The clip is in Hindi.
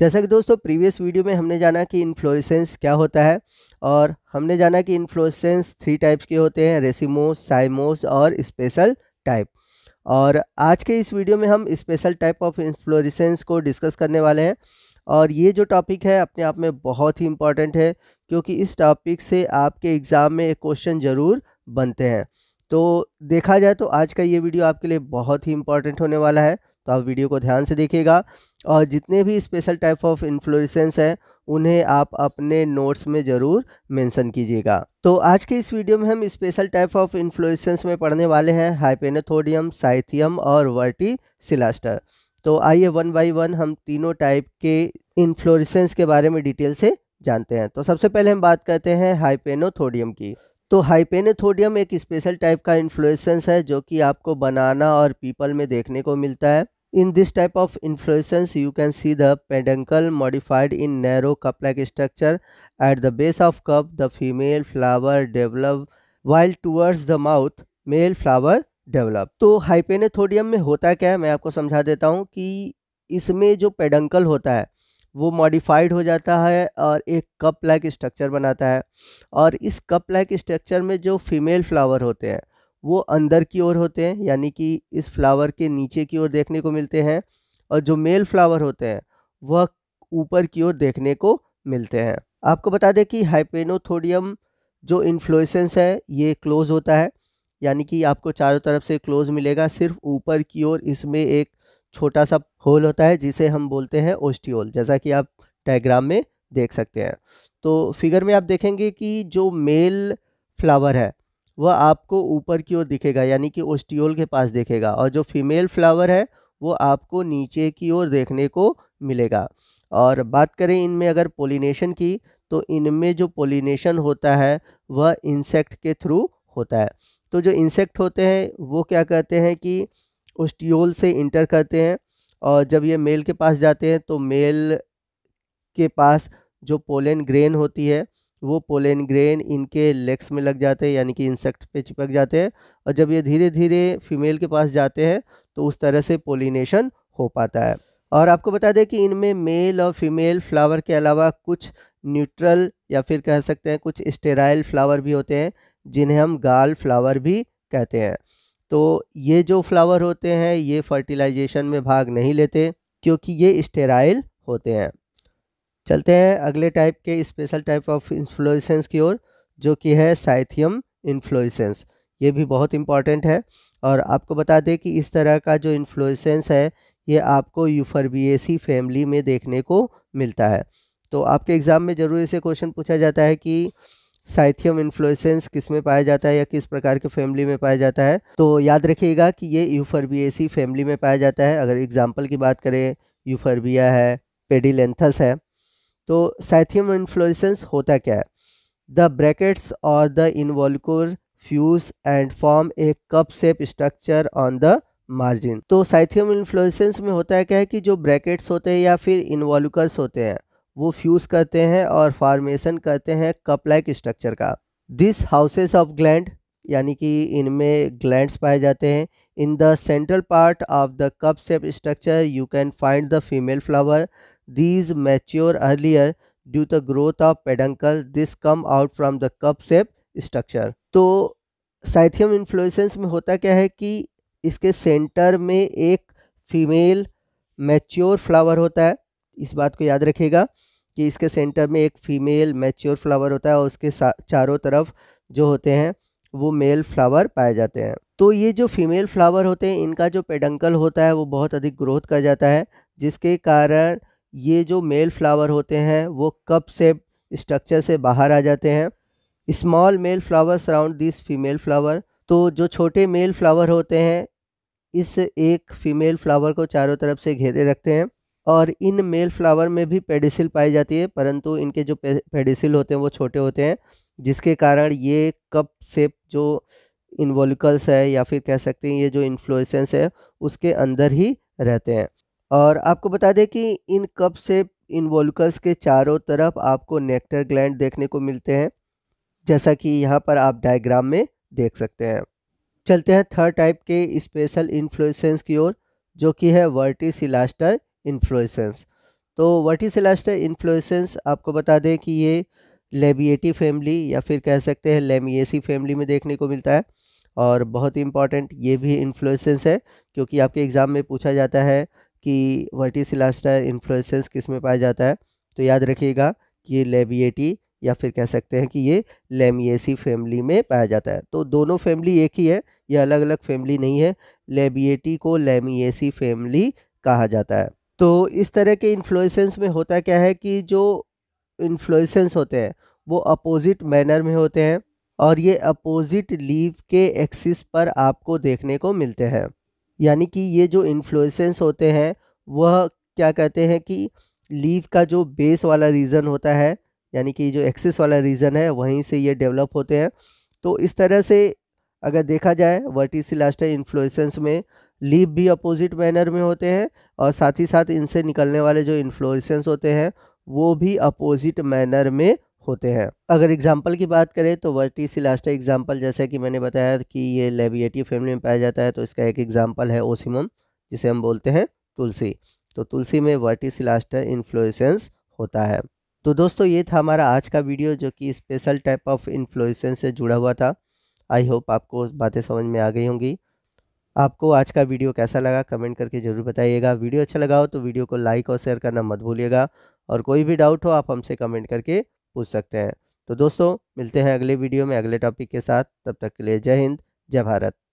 जैसा कि दोस्तों प्रीवियस वीडियो में हमने जाना कि इन्फ्लोरिसेंस क्या होता है और हमने जाना कि इन्फ्लोरिसेंस थ्री टाइप्स के होते हैं रेसिमोस साइमोस और स्पेशल टाइप और आज के इस वीडियो में हम स्पेशल टाइप ऑफ इन्फ्लोरिसेंस को डिस्कस करने वाले हैं और ये जो टॉपिक है अपने आप में बहुत ही इम्पॉर्टेंट है क्योंकि इस टॉपिक से आपके एग्ज़ाम में एक क्वेश्चन ज़रूर बनते हैं तो देखा जाए तो आज का ये वीडियो आपके लिए बहुत ही इम्पॉर्टेंट होने वाला है तो आप वीडियो को ध्यान से देखिएगा और जितने भी स्पेशल टाइप ऑफ इन्फ्लोरेसेंस हैं उन्हें आप अपने नोट्स में ज़रूर मेंशन कीजिएगा तो आज के इस वीडियो में हम स्पेशल टाइप ऑफ इन्फ्लोरेसेंस में पढ़ने वाले हैं हाइपेनोथोडियम साइथियम और वर्टी सिलास्टर तो आइए वन बाई वन हम तीनों टाइप के इन्फ्लोरेसेंस के बारे में डिटेल से जानते हैं तो सबसे पहले हम बात करते हैं हाइपेनोथोडियम की तो हाइपेनोथोडियम एक स्पेशल टाइप का इन्फ्लोरेसेंस है जो कि आपको बनाना और पीपल में देखने को मिलता है In this type of inflorescence, you can see the peduncle modified in narrow cup-like structure. At the base of cup, the female flower develop while towards the mouth, male flower develop. तो हाइपेनेथोडियम में होता क्या है मैं आपको समझा देता हूँ कि इसमें जो पेडंकल होता है वो मॉडिफाइड हो जाता है और एक कप लाइक स्ट्रक्चर बनाता है और इस कप लाइक स्ट्रक्चर में जो फीमेल फ्लावर होते हैं वो अंदर की ओर होते हैं यानी कि इस फ्लावर के नीचे की ओर देखने को मिलते हैं और जो मेल फ्लावर होते हैं वह ऊपर की ओर देखने को मिलते हैं आपको बता दें कि हाइपेनोथोडियम जो इन्फ्लोएसेंस है ये क्लोज होता है यानी कि आपको चारों तरफ से क्लोज मिलेगा सिर्फ ऊपर की ओर इसमें एक छोटा सा होल होता है जिसे हम बोलते हैं ओस्टियोल जैसा कि आप डायग्राम में देख सकते हैं तो फिगर में आप देखेंगे कि जो मेल फ्लावर है वह आपको ऊपर की ओर दिखेगा यानी कि ओस्टियोल के पास देखेगा और जो फीमेल फ्लावर है वो आपको नीचे की ओर देखने को मिलेगा और बात करें इनमें अगर पोलिनेशन की तो इनमें जो पोलिनेशन होता है वह इंसेक्ट के थ्रू होता है तो जो इंसेक्ट होते हैं वो क्या करते हैं कि ओस्टियोल से इंटर करते हैं और जब ये मेल के पास जाते हैं तो मेल के पास जो पोलन ग्रेन होती है वो पोलन ग्रेन इनके लेग्स में लग जाते हैं यानी कि इंसेक्ट पे चिपक जाते हैं और जब ये धीरे धीरे फीमेल के पास जाते हैं तो उस तरह से पोलिनेशन हो पाता है और आपको बता दें कि इनमें मेल और फीमेल फ्लावर के अलावा कुछ न्यूट्रल या फिर कह सकते हैं कुछ स्टेराइल फ्लावर भी होते हैं जिन्हें हम गाल फ्लावर भी कहते हैं तो ये जो फ्लावर होते हैं ये फर्टिलाइजेशन में भाग नहीं लेते क्योंकि ये स्टेराइल होते हैं चलते हैं अगले टाइप के स्पेशल टाइप ऑफ इन्फ्लोरेसेंस की ओर जो कि है साइथियम इन्फ्लोरेसेंस ये भी बहुत इम्पॉर्टेंट है और आपको बता दें कि इस तरह का जो इन्फ्लोरेसेंस है ये आपको यूफरबीएसी फैमिली में देखने को मिलता है तो आपके एग्ज़ाम में ज़रूर इसे क्वेश्चन पूछा जाता है कि साइथियम इन्फ्लोसेंस किस में पाया जाता है या किस प्रकार के फैमिली में पाया जाता है तो याद रखिएगा कि ये यूफरबीएसी फैमिली में पाया जाता है अगर एग्जाम्पल की बात करें यूफरबिया है पेडिलेंथस है तो साइथियम इन्फ्लोरेसेंस होता क्या है द ब्रैकेट्स और the involucre fuse and form a cup shape structure on the margin तो साइथियम इन्फ्लोरेसेंस में होता है क्या है कि जो ब्रैकेट्स होते हैं या फिर इन्वोल्कर्स होते हैं वो फ्यूज़ करते हैं और फॉर्मेशन करते हैं कप लाइक स्ट्रक्चर का दिस हाउसेस ऑफ ग्लैंड यानी कि इनमें ग्लैंड्स पाए जाते हैं in the central part of the cup shape structure you can find the female flower these mature earlier due the growth of peduncle this come out from the cup shape structure तो साइथियम इन्फ्लोसेंस में होता क्या है कि इसके सेंटर में एक फीमेल मैच्योर फ्लावर होता है इस बात को याद रखेगा कि इसके सेंटर में एक फीमेल मैच्योर फ्लावर होता है और उसके चारों तरफ जो होते हैं वो मेल फ्लावर पाए जाते हैं तो ये जो फीमेल फ्लावर होते हैं इनका जो पेडंकल होता है वो बहुत अधिक ग्रोथ कर जाता है जिसके कारण ये जो मेल फ्लावर होते हैं वो कप से स्ट्रक्चर से बाहर आ जाते हैं small male flower surround this female flower तो जो छोटे मेल फ्लावर होते हैं इस एक फीमेल फ्लावर को चारों तरफ से घेरे रखते हैं और इन मेल फ्लावर में भी पेडिसिल पाई जाती है परंतु इनके जो पेडिसिल होते हैं वो छोटे होते हैं जिसके कारण ये कप सेप जो इन्वोलिकल्स है या फिर कह सकते हैं ये जो इन्फ्लुसेंस है उसके अंदर ही रहते हैं और आपको बता दें कि इन कप सेप इन्वोलिकल्स के चारों तरफ आपको नेक्टर ग्लैंड देखने को मिलते हैं जैसा कि यहाँ पर आप डायग्राम में देख सकते हैं चलते हैं थर्ड टाइप के स्पेशल इन्फ्लुसेंस की ओर जो कि है वर्टिसलास्टर इन्फ्लुसेंस तो वर्टिसलास्टर इन्फ्लुसेंस आपको बता दें कि ये लेबिएटी फैमिली या फिर कह सकते हैं लेमिएसी फैमिली में देखने को मिलता है और बहुत ही इंपॉर्टेंट ये भी इन्फ्लुएंसेंस है क्योंकि आपके एग्ज़ाम में पूछा जाता है कि सिलास्टर इन्फ्लुएंसेंस किस में पाया जाता है तो याद रखिएगा कि ये लेबिएटी या फिर कह सकते हैं कि ये लेमिएसी फैमिली में पाया जाता है तो दोनों फैमिली एक ही है ये अलग अलग फैमिली नहीं है लेबिएटी को लेमिएसी फैमिली कहा जाता है तो इस तरह के इन्फ्लुएंसेंस में होता क्या है कि जो इन्फ्लुएंसेंस होते हैं वो अपोजिट मैनर में होते हैं और ये अपोजिट लीव के एक्सिस पर आपको देखने को मिलते हैं यानी कि ये जो इन्फ्लुएंसेस होते हैं वह क्या कहते हैं कि लीव का जो बेस वाला रीज़न होता है यानी कि जो एक्सिस वाला रीज़न है वहीं से ये डेवलप होते हैं तो इस तरह से अगर देखा जाए वर्टिसी लास्टर इन्फ्लुएंसेंस में लीव भी अपोजिट मैनर में होते हैं और साथ ही साथ इनसे निकलने वाले जो इन्फ्लुएंसेस होते हैं वो भी अपोजिट मैनर में होते हैं अगर एग्जाम्पल की बात करें तो वर्टी सिलास्टा एग्जाम्पल जैसा कि मैंने बताया कि ये लेबिएटिव फैमिली में पाया जाता है तो इसका एक एग्जाम्पल है ओसिमम जिसे हम बोलते हैं तुलसी तो तुलसी में वर्टी सिलास्टा इन्फ्लुएसेंस होता है तो दोस्तों ये था हमारा आज का वीडियो जो कि स्पेशल टाइप ऑफ इन्फ्लुएसेंस से जुड़ा हुआ था आई होप आपको बातें समझ में आ गई होंगी आपको आज का वीडियो कैसा लगा कमेंट करके ज़रूर बताइएगा वीडियो अच्छा लगा हो तो वीडियो को लाइक और शेयर करना मत भूलिएगा और कोई भी डाउट हो आप हमसे कमेंट करके पूछ सकते हैं तो दोस्तों मिलते हैं अगले वीडियो में अगले टॉपिक के साथ तब तक के लिए जय हिंद जय भारत